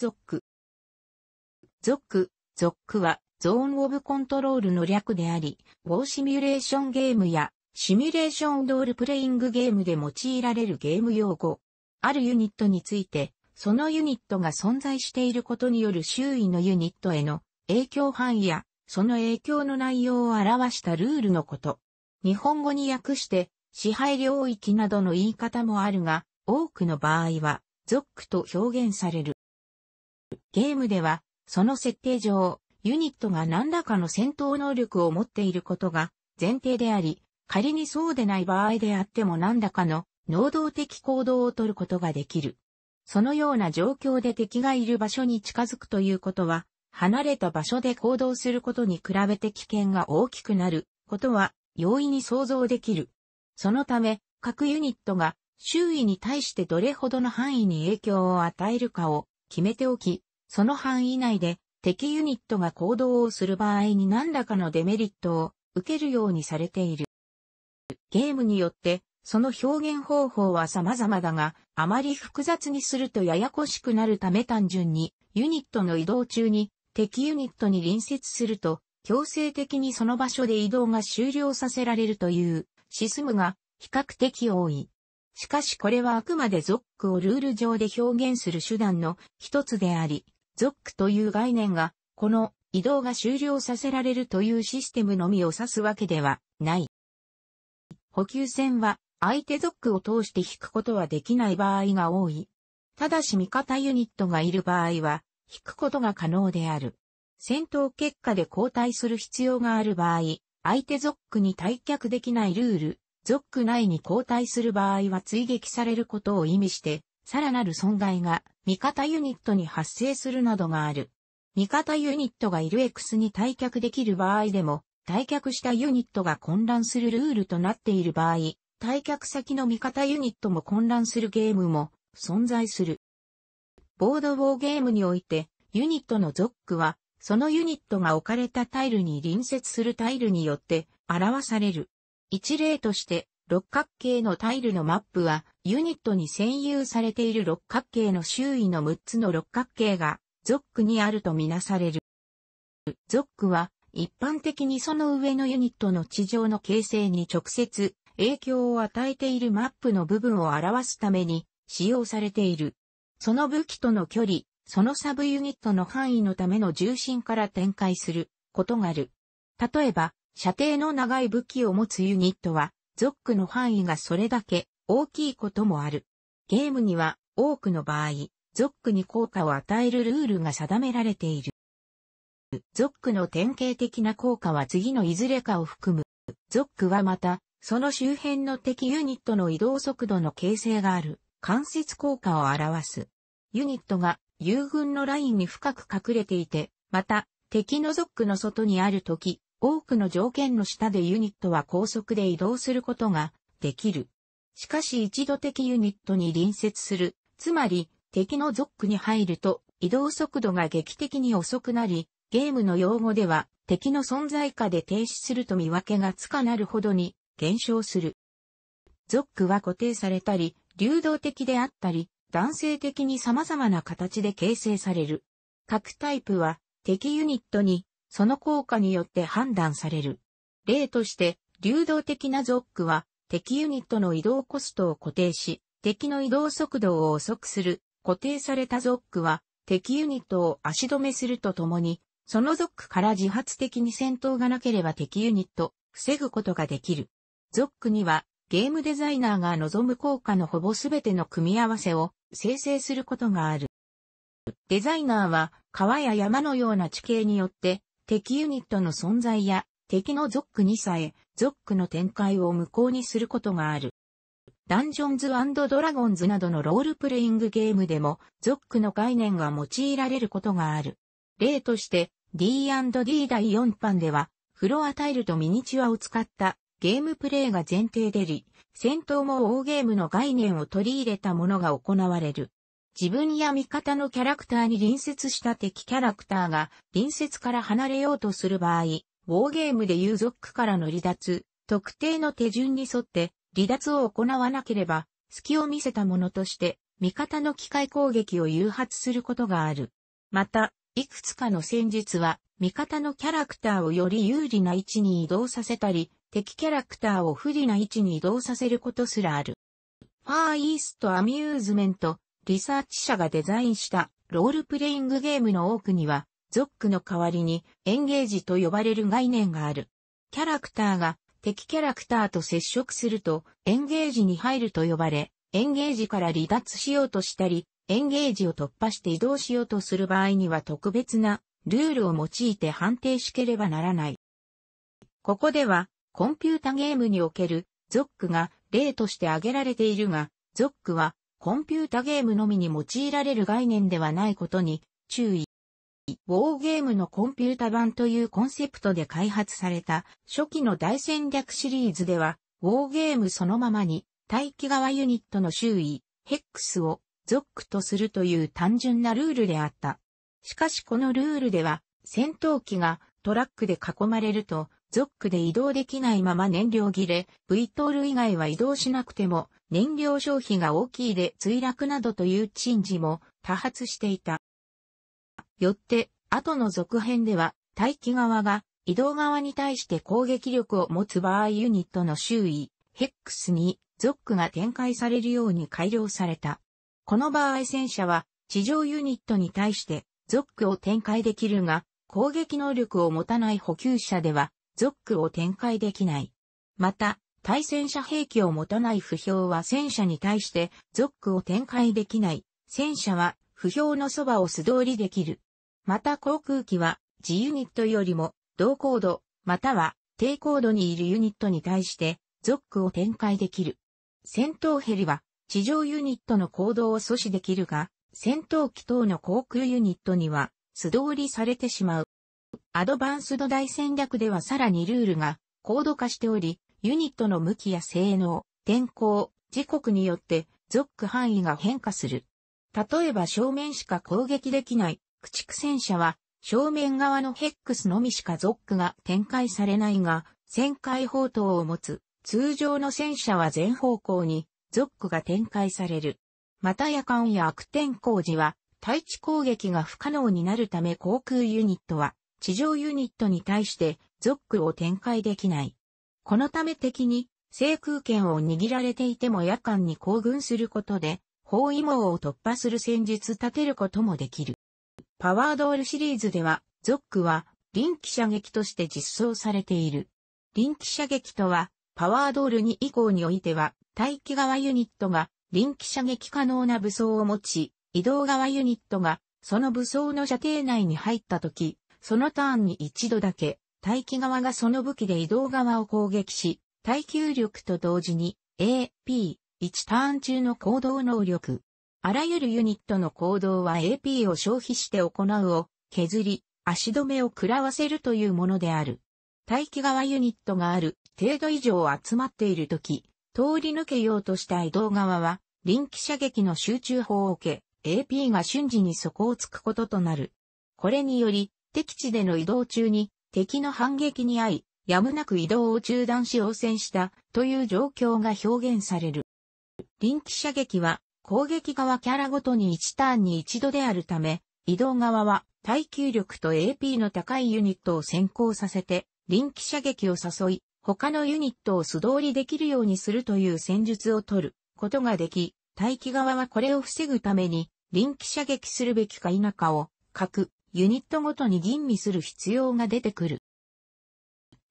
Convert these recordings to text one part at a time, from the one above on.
ゾック。ゾック、ゾックはゾーンオブコントロールの略であり、ウォーシミュレーションゲームやシミュレーションドールプレイングゲームで用いられるゲーム用語。あるユニットについて、そのユニットが存在していることによる周囲のユニットへの影響範囲や、その影響の内容を表したルールのこと。日本語に訳して、支配領域などの言い方もあるが、多くの場合は、ゾックと表現される。ゲームでは、その設定上、ユニットが何らかの戦闘能力を持っていることが前提であり、仮にそうでない場合であっても何らかの能動的行動をとることができる。そのような状況で敵がいる場所に近づくということは、離れた場所で行動することに比べて危険が大きくなることは容易に想像できる。そのため、各ユニットが周囲に対してどれほどの範囲に影響を与えるかを決めておき、その範囲内で敵ユニットが行動をする場合に何らかのデメリットを受けるようにされている。ゲームによって、その表現方法は様々だが、あまり複雑にするとややこしくなるため単純に、ユニットの移動中に、敵ユニットに隣接すると、強制的にその場所で移動が終了させられるという、シスムが比較的多い。しかしこれはあくまでゾックをルール上で表現する手段の一つであり、ゾックという概念が、この移動が終了させられるというシステムのみを指すわけではない。補給線は相手ゾックを通して引くことはできない場合が多い。ただし味方ユニットがいる場合は、引くことが可能である。戦闘結果で交代する必要がある場合、相手ゾックに退却できないルール、ゾック内に交代する場合は追撃されることを意味して、さらなる損害が味方ユニットに発生するなどがある。味方ユニットがいる X に退却できる場合でも、退却したユニットが混乱するルールとなっている場合、退却先の味方ユニットも混乱するゲームも存在する。ボードウォーゲームにおいて、ユニットのゾックは、そのユニットが置かれたタイルに隣接するタイルによって表される。一例として、六角形のタイルのマップは、ユニットに占有されている六角形の周囲の6つの六角形が、ゾックにあるとみなされる。ゾックは、一般的にその上のユニットの地上の形成に直接影響を与えているマップの部分を表すために使用されている。その武器との距離、そのサブユニットの範囲のための重心から展開することがある。例えば、射程の長い武器を持つユニットは、ゾックの範囲がそれだけ大きいこともある。ゲームには多くの場合、ゾックに効果を与えるルールが定められている。ゾックの典型的な効果は次のいずれかを含む。ゾックはまた、その周辺の敵ユニットの移動速度の形成がある間接効果を表す。ユニットが友軍のラインに深く隠れていて、また敵のゾックの外にあるとき、多くの条件の下でユニットは高速で移動することができる。しかし一度敵ユニットに隣接する、つまり敵のゾックに入ると移動速度が劇的に遅くなり、ゲームの用語では敵の存在下で停止すると見分けがつかなるほどに減少する。ゾックは固定されたり、流動的であったり、男性的に様々な形で形成される。各タイプは敵ユニットにその効果によって判断される。例として、流動的なゾックは、敵ユニットの移動コストを固定し、敵の移動速度を遅くする。固定されたゾックは、敵ユニットを足止めするとともに、そのゾックから自発的に戦闘がなければ敵ユニット、防ぐことができる。ゾックには、ゲームデザイナーが望む効果のほぼすべての組み合わせを生成することがある。デザイナーは川や山のような地形によって敵ユニットの存在や、敵のゾックにさえ、ゾックの展開を無効にすることがある。ダンジョンズドラゴンズなどのロールプレイングゲームでも、ゾックの概念が用いられることがある。例として、D&D 第4版では、フロアタイルとミニチュアを使ったゲームプレイが前提でり、戦闘も大ゲームの概念を取り入れたものが行われる。自分や味方のキャラクターに隣接した敵キャラクターが隣接から離れようとする場合、ウォーゲームでいうゾックからの離脱、特定の手順に沿って離脱を行わなければ、隙を見せたものとして、味方の機械攻撃を誘発することがある。また、いくつかの戦術は、味方のキャラクターをより有利な位置に移動させたり、敵キャラクターを不利な位置に移動させることすらある。ファーイーストアミューズメントリサーチ社がデザインしたロールプレイングゲームの多くには、ゾックの代わりにエンゲージと呼ばれる概念がある。キャラクターが敵キャラクターと接触するとエンゲージに入ると呼ばれ、エンゲージから離脱しようとしたり、エンゲージを突破して移動しようとする場合には特別なルールを用いて判定しければならない。ここでは、コンピュータゲームにおけるゾックが例として挙げられているが、ゾックはコンピュータゲームのみに用いられる概念ではないことに注意。ウォーゲームのコンピュータ版というコンセプトで開発された初期の大戦略シリーズでは、ウォーゲームそのままに待機側ユニットの周囲、ヘックスをゾックとするという単純なルールであった。しかしこのルールでは、戦闘機がトラックで囲まれると、ゾックで移動できないまま燃料切れ、V トール以外は移動しなくても、燃料消費が大きいで墜落などという珍事も多発していた。よって、後の続編では、待機側が移動側に対して攻撃力を持つ場合ユニットの周囲、ヘックスにゾックが展開されるように改良された。この場合戦車は地上ユニットに対してゾックを展開できるが、攻撃能力を持たない補給車ではゾックを展開できない。また、対戦車兵器を持たない不評は戦車に対してゾックを展開できない。戦車は不評のそばを素通りできる。また航空機は自ユニットよりも同高度または低高度にいるユニットに対してゾックを展開できる。戦闘ヘリは地上ユニットの行動を阻止できるが、戦闘機等の航空ユニットには素通りされてしまう。アドバンスド大戦略ではさらにルールが高度化しており、ユニットの向きや性能、天候、時刻によってゾック範囲が変化する。例えば正面しか攻撃できない駆逐戦車は正面側のヘックスのみしかゾックが展開されないが、旋回砲塔を持つ通常の戦車は全方向にゾックが展開される。また夜間や悪天候時は対地攻撃が不可能になるため航空ユニットは地上ユニットに対してゾックを展開できない。このため敵に制空権を握られていても夜間に行軍することで、包囲網を突破する戦術立てることもできる。パワードールシリーズでは、ゾックは臨機射撃として実装されている。臨機射撃とは、パワードール2以降においては、待機側ユニットが臨機射撃可能な武装を持ち、移動側ユニットがその武装の射程内に入った時、そのターンに一度だけ大気側がその武器で移動側を攻撃し、耐久力と同時に A、P、1ターン中の行動能力。あらゆるユニットの行動は AP を消費して行うを削り、足止めを食らわせるというものである。待機側ユニットがある程度以上集まっているとき、通り抜けようとした移動側は、臨機射撃の集中砲を受け、AP が瞬時に底をつくこととなる。これにより、敵地での移動中に敵の反撃に遭い、やむなく移動を中断し応戦したという状況が表現される。臨機射撃は攻撃側キャラごとに1ターンに1度であるため、移動側は耐久力と AP の高いユニットを先行させて、臨機射撃を誘い、他のユニットを素通りできるようにするという戦術を取ることができ、待機側はこれを防ぐために、臨機射撃するべきか否かを、く。ユニットごとに吟味する必要が出てくる。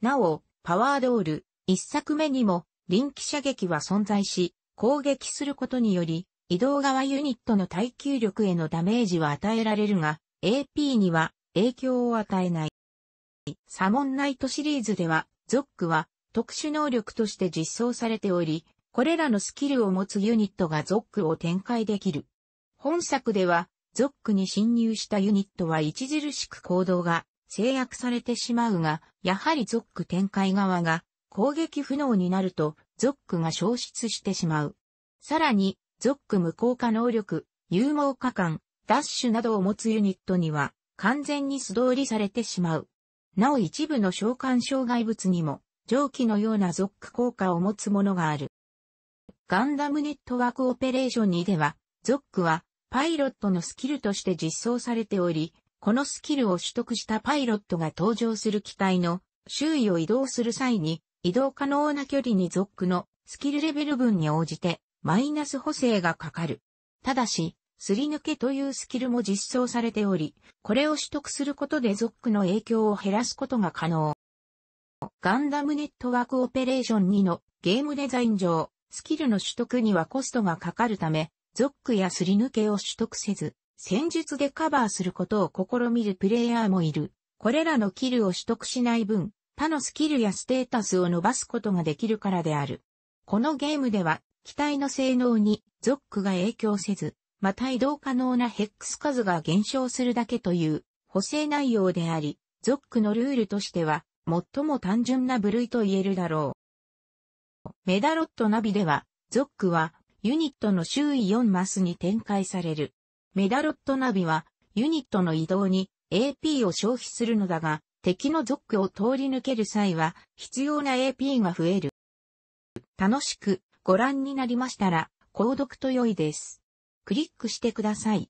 なお、パワードール、一作目にも、臨機射撃は存在し、攻撃することにより、移動側ユニットの耐久力へのダメージは与えられるが、AP には影響を与えない。サモンナイトシリーズでは、ゾックは特殊能力として実装されており、これらのスキルを持つユニットがゾックを展開できる。本作では、ゾックに侵入したユニットは著しく行動が制約されてしまうが、やはりゾック展開側が攻撃不能になると、ゾックが消失してしまう。さらに、ゾック無効化能力、有毛化感、ダッシュなどを持つユニットには、完全に素通りされてしまう。なお一部の召喚障害物にも、蒸気のようなゾック効果を持つものがある。ガンダムネットワークオペレーション2では、ゾックはパイロットのスキルとして実装されており、このスキルを取得したパイロットが搭乗する機体の周囲を移動する際に、移動可能な距離にゾックのスキルレベル分に応じてマイナス補正がかかる。ただし、すり抜けというスキルも実装されており、これを取得することでゾックの影響を減らすことが可能。ガンダムネットワークオペレーション2のゲームデザイン上、スキルの取得にはコストがかかるため、ゾックやすり抜けを取得せず、戦術でカバーすることを試みるプレイヤーもいる。これらのキルを取得しない分、他のスキルやステータスを伸ばすことができるからである。このゲームでは、機体の性能にゾックが影響せず、また移動可能なヘックス数が減少するだけという補正内容であり、ゾックのルールとしては、最も単純な部類と言えるだろう。メダロットナビでは、ゾックはユニットの周囲4マスに展開される。メダロットナビは、ユニットの移動に AP を消費するのだが、敵のゾックを通り抜ける際は、必要な AP が増える。楽しくご覧になりましたら、購読と良いです。クリックしてください。